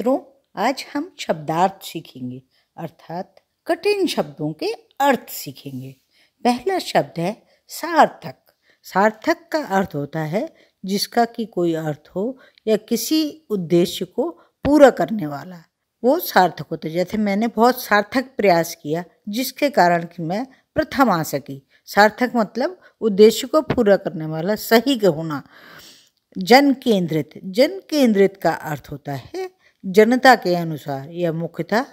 मित्रों आज हम शब्दार्थ सीखेंगे अर्थात कठिन शब्दों के अर्थ सीखेंगे पहला शब्द है सार्थक सार्थक का अर्थ होता है जिसका कि कोई अर्थ हो या किसी उद्देश्य को पूरा करने वाला वो सार्थक होता है जैसे मैंने बहुत सार्थक प्रयास किया जिसके कारण कि मैं प्रथम आ सकी सार्थक मतलब उद्देश्य को पूरा करने वाला सही होना जन केंद्रित जन केंद्रित का अर्थ होता है जनता के अनुसार यह मुख्यतः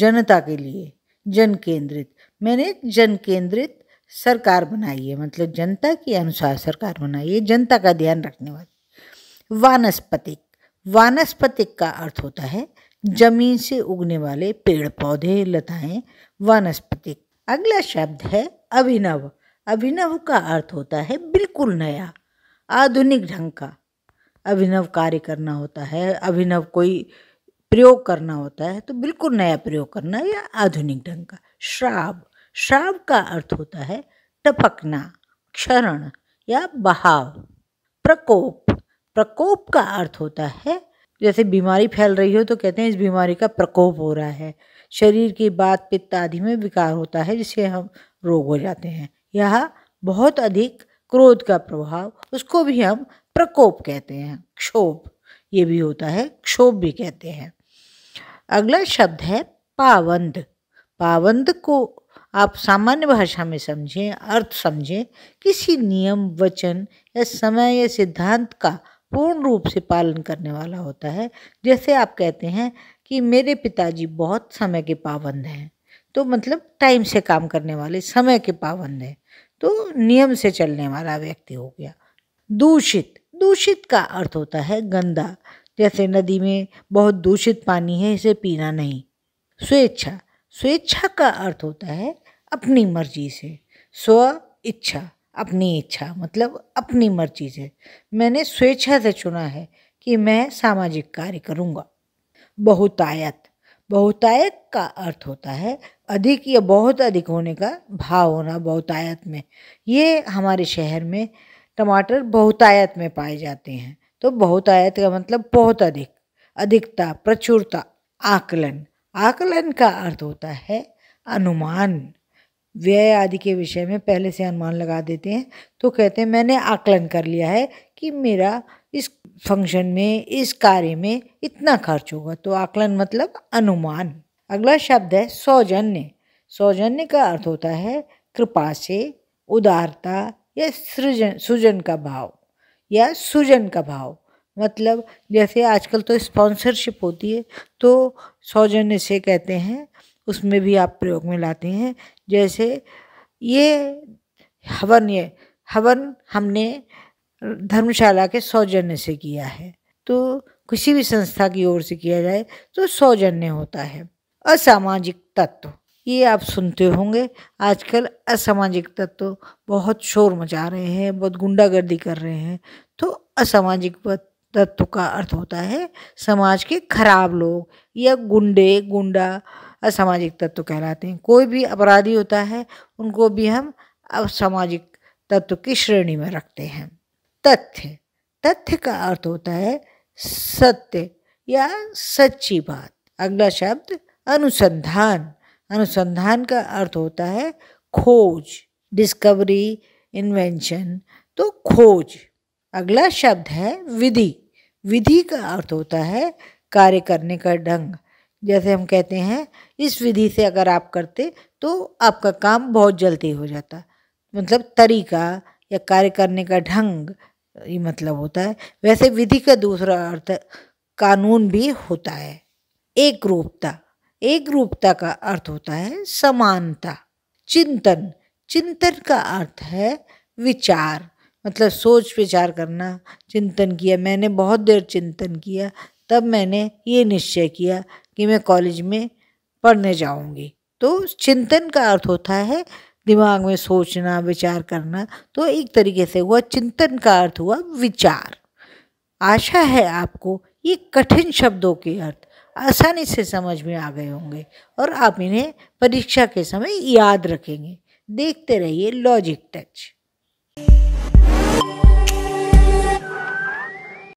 जनता के लिए जन केंद्रित मैंने जन केंद्रित सरकार बनाई है मतलब जनता के अनुसार सरकार बनाई है जनता का ध्यान रखने वाली वानस्पतिक वानस्पतिक का अर्थ होता है जमीन से उगने वाले पेड़ पौधे लताएं वानस्पतिक अगला शब्द है अभिनव अभिनव का अर्थ होता है बिल्कुल नया आधुनिक ढंग का अभिनव कार्य करना होता है अभिनव कोई प्रयोग करना होता है तो बिल्कुल नया प्रयोग करना या आधुनिक ढंग का श्राव श्राव का अर्थ होता है टपकना क्षरण या बहाव प्रकोप प्रकोप का अर्थ होता है जैसे बीमारी फैल रही हो तो कहते हैं इस बीमारी का प्रकोप हो रहा है शरीर की बात पित्त आदि में विकार होता है जिससे हम रोग हो जाते हैं यह बहुत अधिक क्रोध का प्रभाव उसको भी हम प्रकोप कहते हैं क्षोभ ये भी होता है क्षोभ भी कहते हैं अगला शब्द है पावंद पावंद को आप सामान्य भाषा में समझें अर्थ समझें किसी नियम वचन या समय या सिद्धांत का पूर्ण रूप से पालन करने वाला होता है जैसे आप कहते हैं कि मेरे पिताजी बहुत समय के पाबंद हैं तो मतलब टाइम से काम करने वाले समय के पाबंद हैं तो नियम से चलने वाला व्यक्ति हो गया दूषित दूषित का अर्थ होता है गंदा जैसे नदी में बहुत दूषित पानी है इसे पीना नहीं स्वेच्छा स्वेच्छा का अर्थ होता है अपनी मर्जी से स्व इच्छा अपनी इच्छा मतलब अपनी मर्जी से मैंने स्वेच्छा से चुना है कि मैं सामाजिक कार्य करूँगा बहुतायत बहुतायत का अर्थ होता है अधिक या बहुत अधिक होने का भाव होना बहुतायत में ये हमारे शहर में टमाटर बहुतायत में पाए जाते हैं तो बहुत आयत का मतलब बहुत अधिक अधिकता प्रचुरता आकलन आकलन का अर्थ होता है अनुमान व्यय आदि के विषय में पहले से अनुमान लगा देते हैं तो कहते हैं मैंने आकलन कर लिया है कि मेरा इस फंक्शन में इस कार्य में इतना खर्च होगा तो आकलन मतलब अनुमान अगला शब्द है सौजन्य सौजन्य का अर्थ होता है कृपा से उदारता या सृजन सृजन का भाव या सूजन का भाव मतलब जैसे आजकल तो स्पॉन्सरशिप होती है तो सौजन्य से कहते हैं उसमें भी आप प्रयोग में लाते हैं जैसे ये हवन ये हवन हमने धर्मशाला के सौजन्य से किया है तो किसी भी संस्था की ओर से किया जाए तो सौजन्य होता है असामाजिक तत्व ये आप सुनते होंगे आजकल असामाजिक तत्व बहुत शोर मचा रहे हैं बहुत गुंडागर्दी कर रहे हैं तो असामाजिक तत्व का अर्थ होता है समाज के खराब लोग या गुंडे गुंडा असामाजिक तत्व कहलाते हैं कोई भी अपराधी होता है उनको भी हम असामाजिक तत्व की श्रेणी में रखते हैं तथ्य तथ्य का अर्थ होता है सत्य या सच्ची बात अगला शब्द अनुसंधान अनुसंधान का अर्थ होता है खोज डिस्कवरी इन्वेंशन तो खोज अगला शब्द है विधि विधि का अर्थ होता है कार्य करने का ढंग जैसे हम कहते हैं इस विधि से अगर आप करते तो आपका काम बहुत जल्दी हो जाता मतलब तरीका या कार्य करने का ढंग ये मतलब होता है वैसे विधि का दूसरा अर्थ कानून भी होता है एक रूपता एक रूपता का अर्थ होता है समानता चिंतन चिंतन का अर्थ है विचार मतलब सोच विचार करना चिंतन किया मैंने बहुत देर चिंतन किया तब मैंने ये निश्चय किया कि मैं कॉलेज में पढ़ने जाऊंगी तो चिंतन का अर्थ होता है दिमाग में सोचना विचार करना तो एक तरीके से हुआ चिंतन का अर्थ हुआ विचार आशा है आपको ये कठिन शब्दों के अर्थ आसानी से समझ में आ गए होंगे और आप इन्हें परीक्षा के समय याद रखेंगे देखते रहिए लॉजिक टच